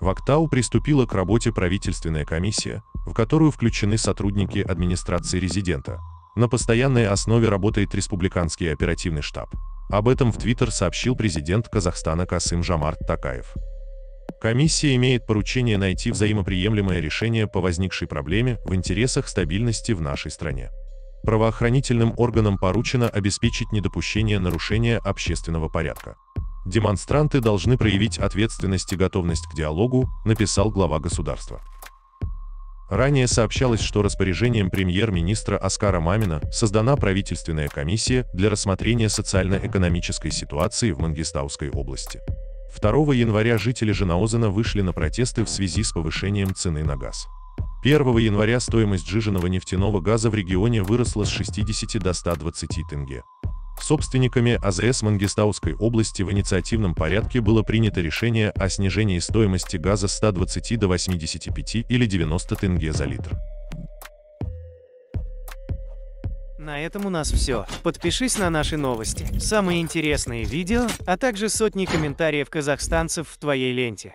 В Актау приступила к работе правительственная комиссия, в которую включены сотрудники администрации резидента. На постоянной основе работает республиканский оперативный штаб. Об этом в Твиттер сообщил президент Казахстана Касым Жамарт Такаев. Комиссия имеет поручение найти взаимоприемлемое решение по возникшей проблеме в интересах стабильности в нашей стране. Правоохранительным органам поручено обеспечить недопущение нарушения общественного порядка. Демонстранты должны проявить ответственность и готовность к диалогу, написал глава государства. Ранее сообщалось, что распоряжением премьер-министра Оскара Мамина создана правительственная комиссия для рассмотрения социально-экономической ситуации в Мангистауской области. 2 января жители Женаозена вышли на протесты в связи с повышением цены на газ. 1 января стоимость жиженного нефтяного газа в регионе выросла с 60 до 120 тенге. Собственниками АЗС Мангистауской области в инициативном порядке было принято решение о снижении стоимости газа с 120 до 85 или 90 тенге за литр. На этом у нас все. Подпишись на наши новости, самые интересные видео, а также сотни комментариев казахстанцев в твоей ленте.